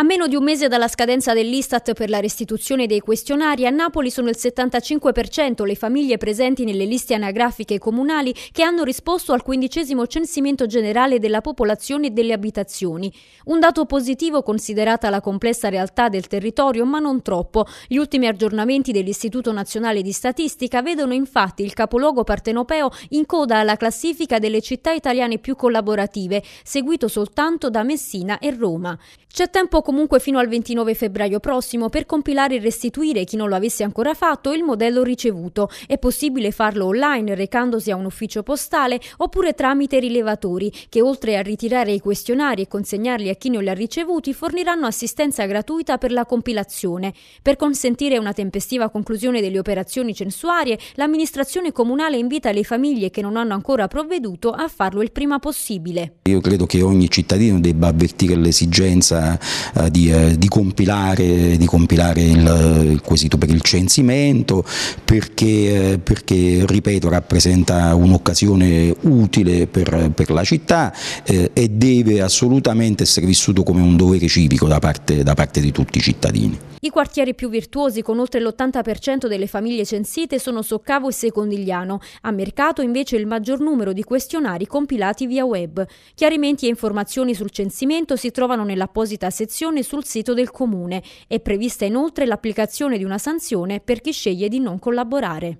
A meno di un mese dalla scadenza dell'Istat per la restituzione dei questionari, a Napoli sono il 75% le famiglie presenti nelle liste anagrafiche comunali che hanno risposto al quindicesimo censimento generale della popolazione e delle abitazioni. Un dato positivo considerata la complessa realtà del territorio, ma non troppo. Gli ultimi aggiornamenti dell'Istituto Nazionale di Statistica vedono infatti il capoluogo partenopeo in coda alla classifica delle città italiane più collaborative, seguito soltanto da Messina e Roma. C'è tempo comunque fino al 29 febbraio prossimo per compilare e restituire chi non lo avesse ancora fatto il modello ricevuto. È possibile farlo online recandosi a un ufficio postale oppure tramite rilevatori che oltre a ritirare i questionari e consegnarli a chi non li ha ricevuti forniranno assistenza gratuita per la compilazione. Per consentire una tempestiva conclusione delle operazioni censuarie, l'amministrazione comunale invita le famiglie che non hanno ancora provveduto a farlo il prima possibile. Io credo che ogni cittadino debba avvertire l'esigenza eh, eh, di, eh, di, compilare, di compilare il, eh, il, quesito per il censimento, perché, eh, perché ripeto rappresenta un'occasione utile per, per la città e deve assolutamente essere vissuto come un dovere civico da parte, da parte di tutti i cittadini. I quartieri più virtuosi, con oltre l'80% delle famiglie censite, sono Soccavo e Secondigliano. A mercato invece il maggior numero di questionari compilati via web. Chiarimenti e informazioni sul censimento si trovano nell'apposita sezione sul sito del Comune. È prevista inoltre l'applicazione di una sanzione per chi sceglie di non collaborare.